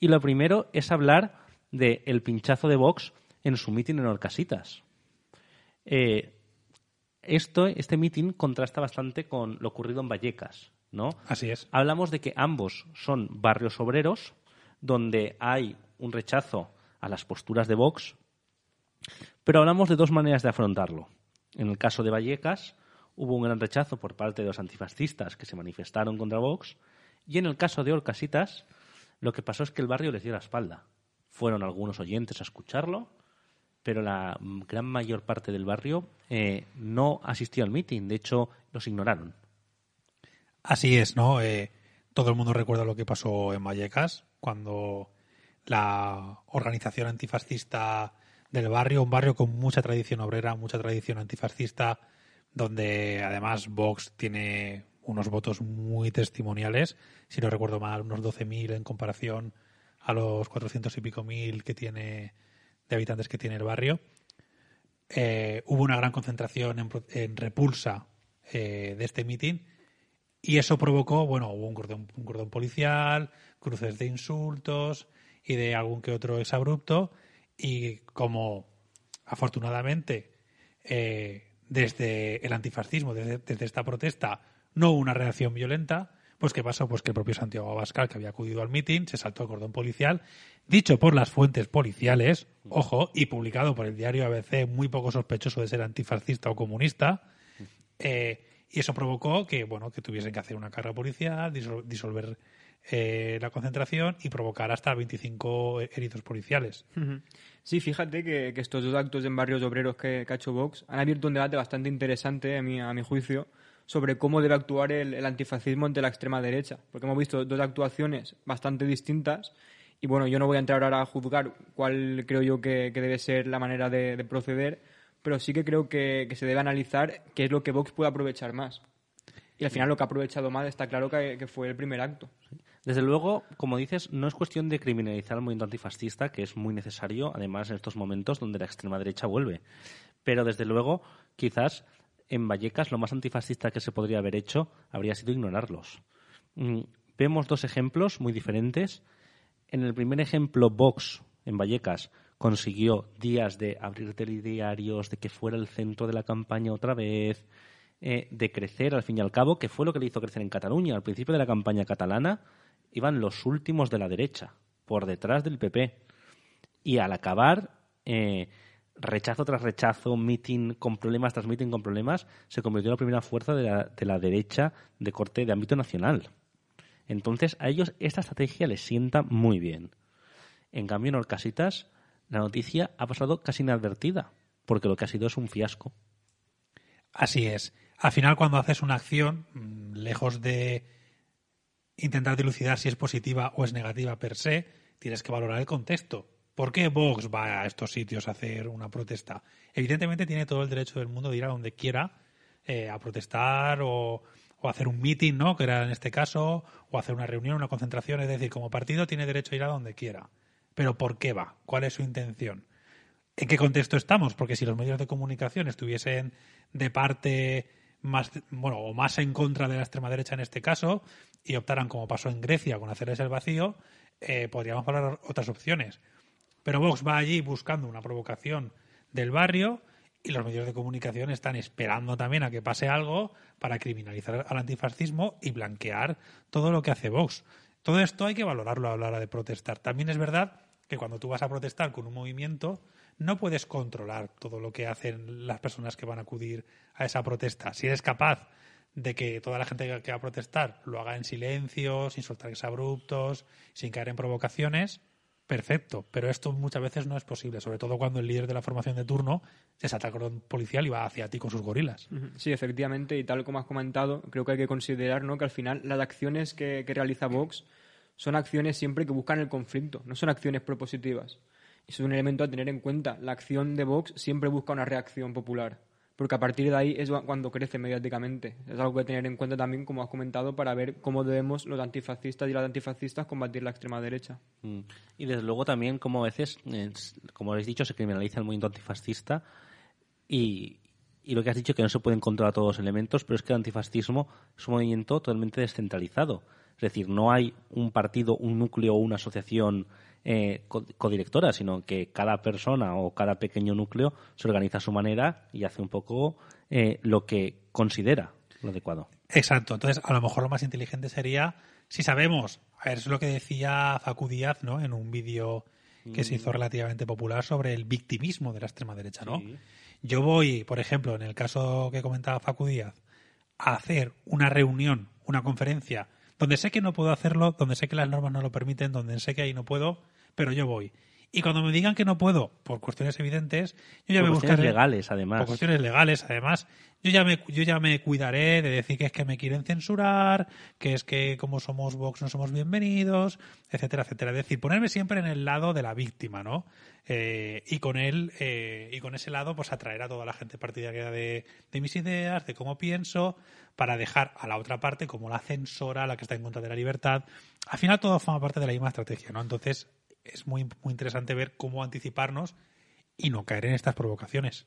Y lo primero es hablar del el pinchazo de Vox en su mitin en Orcasitas. Eh, esto, este mitin contrasta bastante con lo ocurrido en Vallecas, ¿no? Así es. Hablamos de que ambos son barrios obreros donde hay un rechazo a las posturas de Vox, pero hablamos de dos maneras de afrontarlo. En el caso de Vallecas hubo un gran rechazo por parte de los antifascistas que se manifestaron contra Vox y en el caso de Orcasitas lo que pasó es que el barrio les dio la espalda. Fueron algunos oyentes a escucharlo, pero la mm, gran mayor parte del barrio eh, no asistió al mitin. De hecho, los ignoraron. Así es, ¿no? Eh, todo el mundo recuerda lo que pasó en Vallecas, cuando la organización antifascista del barrio, un barrio con mucha tradición obrera, mucha tradición antifascista, donde además Vox tiene unos votos muy testimoniales, si no recuerdo mal, unos 12.000 en comparación a los 400 y pico mil que tiene de habitantes que tiene el barrio. Eh, hubo una gran concentración en, repulsa eh, de este mitin y eso provocó, bueno, hubo un cordón, policial, cruces de insultos y de algún que otro exabrupto y como afortunadamente eh, desde el antifascismo, desde esta protesta, no hubo una reacción violenta. Pues ¿qué pasó? Pues que el propio Santiago Abascal, que había acudido al mitin, se saltó el cordón policial, dicho por las fuentes policiales, ojo, y publicado por el diario ABC, muy poco sospechoso de ser antifascista o comunista, eh, y eso provocó que, bueno, que tuviesen que hacer una carga policial, disolver eh, la concentración y provocar hasta 25 heridos policiales. Sí, fíjate que, estos dos actos en barrios obreros que, cacho ha hecho Vox han abierto un debate bastante interesante a mi, a mi juicio sobre cómo debe actuar el, antifascismo ante la extrema derecha, porque hemos visto dos actuaciones bastante distintas y bueno, yo no voy a entrar ahora a juzgar cuál creo yo que, debe ser la manera de, proceder, pero sí que creo que, se debe analizar qué es lo que Vox puede aprovechar más. Y al final lo que ha aprovechado más está claro que, fue el primer acto. Desde luego, como dices, no es cuestión de criminalizar al movimiento antifascista, que es muy necesario, además en estos momentos donde la extrema derecha vuelve. Pero desde luego, quizás en Vallecas lo más antifascista que se podría haber hecho habría sido ignorarlos. Mm, vemos dos ejemplos muy diferentes. En el primer ejemplo, Vox en Vallecas consiguió días de abrir telediarios, de que fuera el centro de la campaña otra vez, eh, de crecer al fin y al cabo, que fue lo que le hizo crecer en Cataluña. Al principio de la campaña catalana iban los últimos de la derecha, por detrás del PP. Y al acabar, eh, rechazo tras rechazo, meeting con problemas tras meeting con problemas, se convirtió en la primera fuerza de la, de la derecha de corte de ámbito nacional. Entonces, a ellos esta estrategia les sienta muy bien. En cambio, en Orcasitas, la noticia ha pasado casi inadvertida, porque lo que ha sido es un fiasco. Así es. Al final, cuando haces una acción, mm, lejos de intentar dilucidar si es positiva o es negativa per se, tienes que valorar el contexto. ¿Por qué Vox va a estos sitios a hacer una protesta? Evidentemente tiene todo el derecho del mundo de ir a donde quiera eh, a protestar o, hacer un meeting, ¿no? Que era en este caso, o hacer una reunión, una concentración. Es decir, como partido tiene derecho a ir a donde quiera. Pero ¿por qué va? ¿Cuál es su intención? ¿En qué contexto estamos? Porque si los medios de comunicación estuviesen de parte más, bueno, o más en contra de la extrema derecha en este caso, y optaran como pasó en Grecia con hacerles el vacío, eh, podríamos hablar otras opciones. Pero Vox va allí buscando una provocación del barrio y los medios de comunicación están esperando también a que pase algo para criminalizar al antifascismo y blanquear todo lo que hace Vox. Todo esto hay que valorarlo a la hora de protestar. También es verdad que cuando tú vas a protestar con un movimiento no puedes controlar todo lo que hacen las personas que van a acudir a esa protesta. Si eres capaz de que toda la gente que va a protestar lo haga en silencio, sin soltar abruptos, sin caer en provocaciones, perfecto, pero esto muchas veces no es posible, sobre todo cuando el líder de la formación de turno se salta con policial y va hacia ti con sus gorilas. Sí, efectivamente, y tal como has comentado, creo que hay que considerar que al final las acciones que, que realiza Vox son acciones siempre que buscan el conflicto, no son acciones propositivas. Eso es un elemento a tener en cuenta. La acción de Vox siempre busca una reacción popular porque a partir de ahí es cuando crece mediáticamente. Es algo que tener en cuenta también, como has comentado, para ver cómo debemos los antifascistas y las antifascistas combatir la extrema derecha. Mm. Y desde luego también, como a veces, eh, como habéis dicho, se criminaliza el movimiento antifascista y, y lo que has dicho que no se pueden controlar todos los elementos, pero es que el antifascismo es un movimiento totalmente descentralizado. Es decir, no hay un partido, un núcleo o una asociación eh, codirectora, sino que cada persona o cada pequeño núcleo se organiza a su manera y hace un poco eh, lo que considera lo adecuado. Exacto. Entonces, a lo mejor lo más inteligente sería, si sabemos, a ver, es lo que decía Facu Díaz ¿no? en un vídeo que se hizo mm. relativamente popular sobre el victimismo de la extrema derecha, ¿no? Yo voy, por ejemplo, en el caso que comentaba Facu Díaz, a hacer una reunión, una conferencia, donde sé que no puedo hacerlo, donde sé que las normas no lo permiten, donde sé que ahí no puedo, pero yo voy. Y cuando me digan que no puedo, por cuestiones evidentes, yo ya por me cuestiones legales, además. Por cuestiones legales, además. Yo ya, me, yo ya me cuidaré de decir que es que me quieren censurar, que es que como somos Vox no somos bienvenidos, etcétera, etcétera. Es decir, ponerme siempre en el lado de la víctima, ¿no? Eh, y con él, eh, y con ese lado, pues atraer a toda la gente partidaria de, de mis ideas, de cómo pienso, para dejar a la otra parte como la censora, la que está en contra de la libertad. Al final todo forma parte de la misma estrategia, ¿no? Entonces, es muy, muy interesante ver cómo anticiparnos y no caer en estas provocaciones.